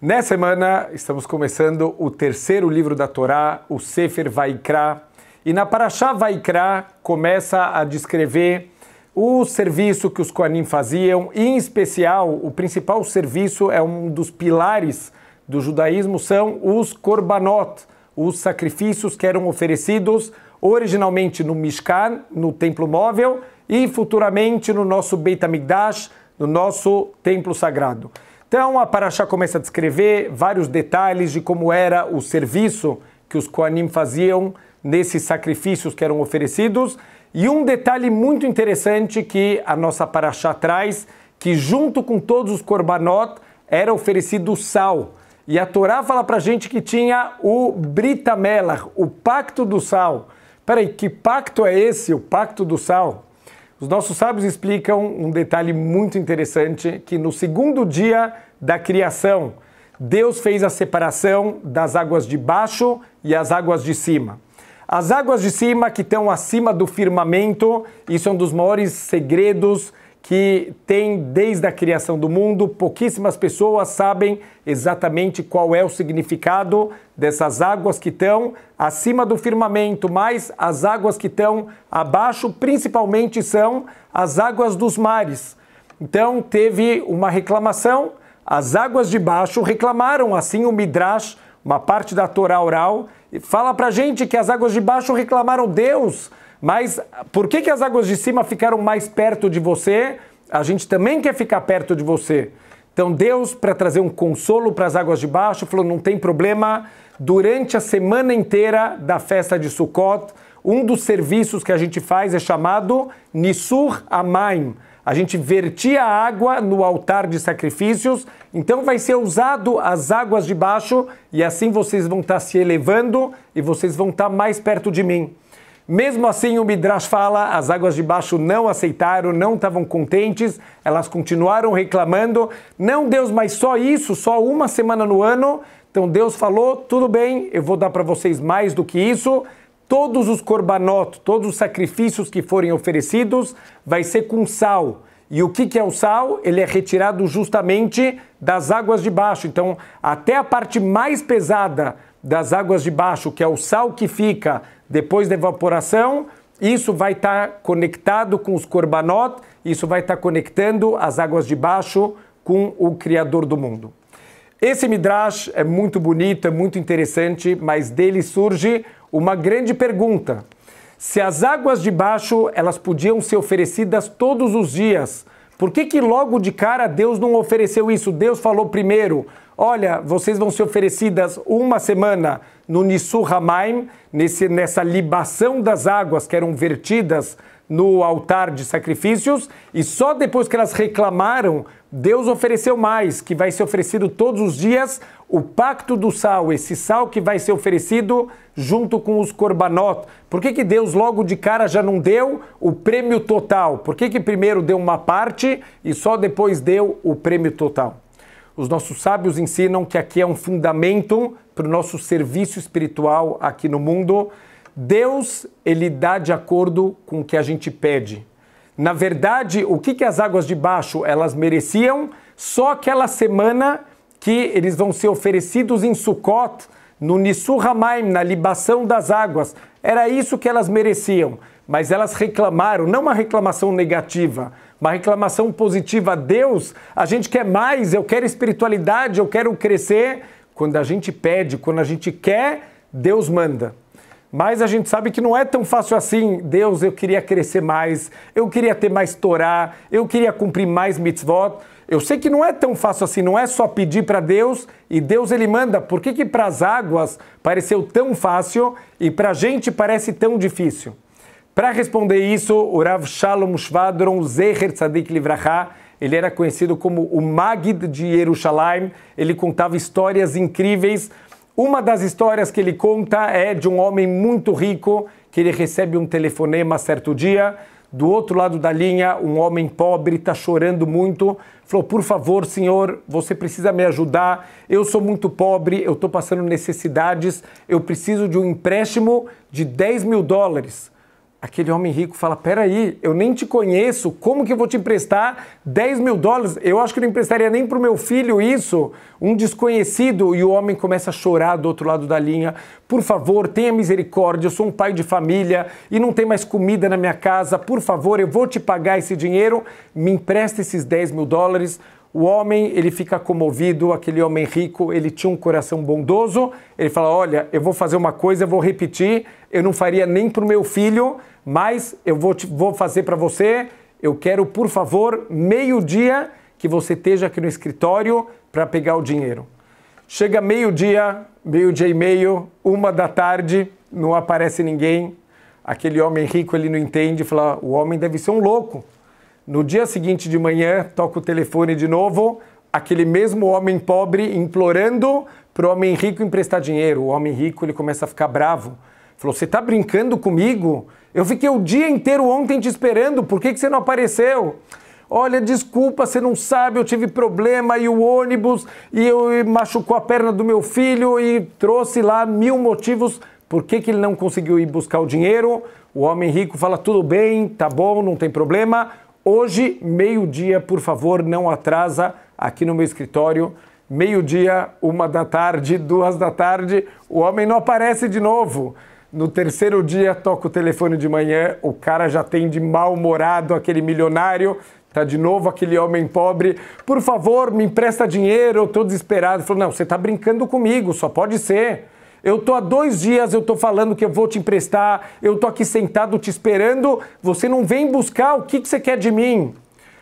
Nessa semana estamos começando o terceiro livro da Torá, o Sefer Vaikra, e na Parashá Vaikra começa a descrever o serviço que os Koanim faziam, e em especial, o principal serviço é um dos pilares do judaísmo são os korbanot, os sacrifícios que eram oferecidos originalmente no Mishkan, no templo móvel, e futuramente no nosso Beit HaMikdash, no nosso templo sagrado. Então a Paraxá começa a descrever vários detalhes de como era o serviço que os Koanim faziam nesses sacrifícios que eram oferecidos. E um detalhe muito interessante que a nossa Paraxá traz, que junto com todos os Korbanot era oferecido sal. E a Torá fala pra gente que tinha o Britamelach, o Pacto do Sal. Peraí, que pacto é esse, o Pacto do Sal? Os nossos sábios explicam um detalhe muito interessante que no segundo dia da criação, Deus fez a separação das águas de baixo e as águas de cima. As águas de cima que estão acima do firmamento, isso é um dos maiores segredos que tem desde a criação do mundo, pouquíssimas pessoas sabem exatamente qual é o significado dessas águas que estão acima do firmamento, mas as águas que estão abaixo principalmente são as águas dos mares. Então teve uma reclamação, as águas de baixo reclamaram, assim o Midrash, uma parte da Torá oral, fala para gente que as águas de baixo reclamaram Deus mas por que, que as águas de cima ficaram mais perto de você? A gente também quer ficar perto de você. Então, Deus, para trazer um consolo para as águas de baixo, falou: não tem problema. Durante a semana inteira da festa de Sukkot, um dos serviços que a gente faz é chamado Nisur Amaim. A gente vertia a água no altar de sacrifícios, então vai ser usado as águas de baixo e assim vocês vão estar tá se elevando e vocês vão estar tá mais perto de mim. Mesmo assim, o Midrash fala, as águas de baixo não aceitaram, não estavam contentes, elas continuaram reclamando. Não, Deus, mas só isso, só uma semana no ano. Então Deus falou, tudo bem, eu vou dar para vocês mais do que isso. Todos os korbanot, todos os sacrifícios que forem oferecidos, vai ser com sal. E o que, que é o sal? Ele é retirado justamente das águas de baixo. Então, até a parte mais pesada das águas de baixo, que é o sal que fica depois da evaporação, isso vai estar tá conectado com os Corbanot. isso vai estar tá conectando as águas de baixo com o Criador do mundo. Esse Midrash é muito bonito, é muito interessante, mas dele surge uma grande pergunta. Se as águas de baixo elas podiam ser oferecidas todos os dias, por que, que logo de cara Deus não ofereceu isso? Deus falou primeiro: olha, vocês vão ser oferecidas uma semana no Nissu Hamaim, nesse, nessa libação das águas que eram vertidas no altar de sacrifícios, e só depois que elas reclamaram, Deus ofereceu mais, que vai ser oferecido todos os dias o pacto do sal, esse sal que vai ser oferecido junto com os corbanot. Por que, que Deus logo de cara já não deu o prêmio total? Por que, que primeiro deu uma parte e só depois deu o prêmio total? Os nossos sábios ensinam que aqui é um fundamento para o nosso serviço espiritual aqui no mundo. Deus, ele dá de acordo com o que a gente pede. Na verdade, o que, que as águas de baixo elas mereciam? Só aquela semana que eles vão ser oferecidos em Sukkot, no Nisur Hamaim, na libação das águas. Era isso que elas mereciam, mas elas reclamaram, não uma reclamação negativa, uma reclamação positiva a Deus. A gente quer mais, eu quero espiritualidade, eu quero crescer. Quando a gente pede, quando a gente quer, Deus manda. Mas a gente sabe que não é tão fácil assim. Deus, eu queria crescer mais, eu queria ter mais Torá, eu queria cumprir mais mitzvot. Eu sei que não é tão fácil assim, não é só pedir para Deus e Deus ele manda. Por que, que para as águas pareceu tão fácil e para a gente parece tão difícil? Para responder isso, o Rav Shalom Shvadron Zeher Tzadik Livraha, ele era conhecido como o Magid de Jerusalém, ele contava histórias incríveis. Uma das histórias que ele conta é de um homem muito rico que ele recebe um telefonema certo dia. Do outro lado da linha, um homem pobre está chorando muito. Falou: Por favor, senhor, você precisa me ajudar. Eu sou muito pobre, eu estou passando necessidades. Eu preciso de um empréstimo de 10 mil dólares. Aquele homem rico fala: peraí, eu nem te conheço, como que eu vou te emprestar 10 mil dólares? Eu acho que não emprestaria nem para o meu filho isso. Um desconhecido. E o homem começa a chorar do outro lado da linha: por favor, tenha misericórdia, eu sou um pai de família e não tem mais comida na minha casa, por favor, eu vou te pagar esse dinheiro, me empresta esses 10 mil dólares o homem, ele fica comovido, aquele homem rico, ele tinha um coração bondoso, ele fala: Olha, eu vou fazer uma coisa, eu vou repetir, eu não faria nem para o meu filho, mas eu vou, te, vou fazer para você. Eu quero, por favor, meio-dia que você esteja aqui no escritório para pegar o dinheiro. Chega meio-dia, meio-dia e meio, uma da tarde, não aparece ninguém. Aquele homem rico, ele não entende, fala: O homem deve ser um louco no dia seguinte de manhã, toca o telefone de novo, aquele mesmo homem pobre implorando para o homem rico emprestar dinheiro. O homem rico ele começa a ficar bravo. Falou: Você está brincando comigo? Eu fiquei o dia inteiro ontem te esperando, por que, que você não apareceu? Olha, desculpa, você não sabe, eu tive problema e o ônibus e eu e machucou a perna do meu filho e trouxe lá mil motivos por que, que ele não conseguiu ir buscar o dinheiro. O homem rico fala: tudo bem, tá bom, não tem problema. Hoje, meio-dia, por favor, não atrasa aqui no meu escritório. Meio-dia, uma da tarde, duas da tarde, o homem não aparece de novo. No terceiro dia, toca o telefone de manhã, o cara já tem de mal-humorado aquele milionário, tá de novo aquele homem pobre. Por favor, me empresta dinheiro, eu tô desesperado. Falou, não, você tá brincando comigo, só pode ser. Eu tô há dois dias, eu tô falando que eu vou te emprestar, eu tô aqui sentado te esperando, você não vem buscar o que, que você quer de mim.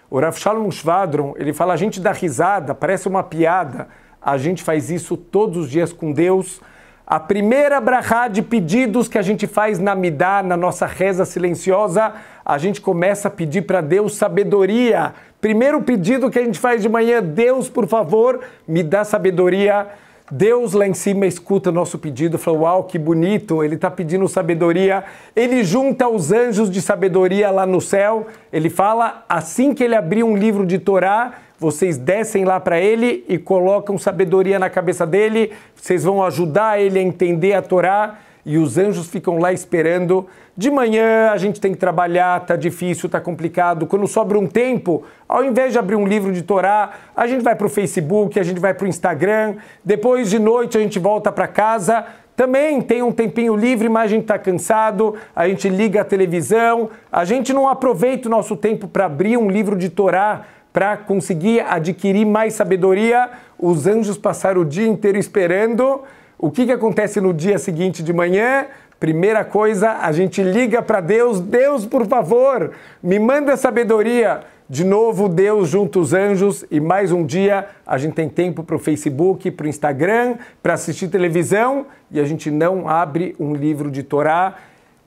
O Rav Shalom Shvadron, ele fala, a gente dá risada, parece uma piada. A gente faz isso todos os dias com Deus. A primeira brahá de pedidos que a gente faz na Midá, na nossa reza silenciosa, a gente começa a pedir para Deus sabedoria. Primeiro pedido que a gente faz de manhã, Deus, por favor, me dá sabedoria. Deus lá em cima escuta nosso pedido, fala: Uau, que bonito! Ele está pedindo sabedoria. Ele junta os anjos de sabedoria lá no céu. Ele fala: assim que ele abrir um livro de Torá, vocês descem lá para ele e colocam sabedoria na cabeça dele. Vocês vão ajudar ele a entender a Torá e os anjos ficam lá esperando. De manhã a gente tem que trabalhar, tá difícil, tá complicado. Quando sobra um tempo, ao invés de abrir um livro de Torá, a gente vai para o Facebook, a gente vai para o Instagram. Depois de noite a gente volta para casa. Também tem um tempinho livre, mas a gente está cansado, a gente liga a televisão, a gente não aproveita o nosso tempo para abrir um livro de Torá, para conseguir adquirir mais sabedoria, os anjos passaram o dia inteiro esperando o que, que acontece no dia seguinte de manhã? Primeira coisa, a gente liga para Deus: Deus, por favor, me manda sabedoria. De novo, Deus junto os anjos e mais um dia a gente tem tempo para o Facebook, para o Instagram, para assistir televisão e a gente não abre um livro de Torá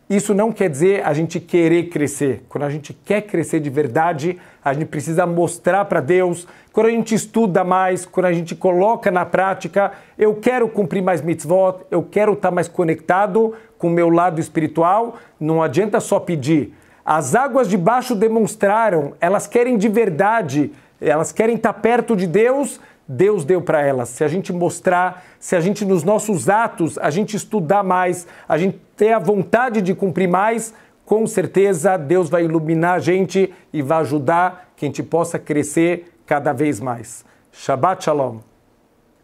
isso não quer dizer a gente querer crescer. Quando a gente quer crescer de verdade, a gente precisa mostrar para Deus. Quando a gente estuda mais, quando a gente coloca na prática, eu quero cumprir mais mitzvot, eu quero estar tá mais conectado com o meu lado espiritual, não adianta só pedir. As águas de baixo demonstraram, elas querem de verdade, elas querem estar tá perto de Deus Deus deu para elas. Se a gente mostrar, se a gente nos nossos atos, a gente estudar mais, a gente ter a vontade de cumprir mais, com certeza Deus vai iluminar a gente e vai ajudar que a gente possa crescer cada vez mais. Shabbat Shalom.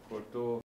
Cortou.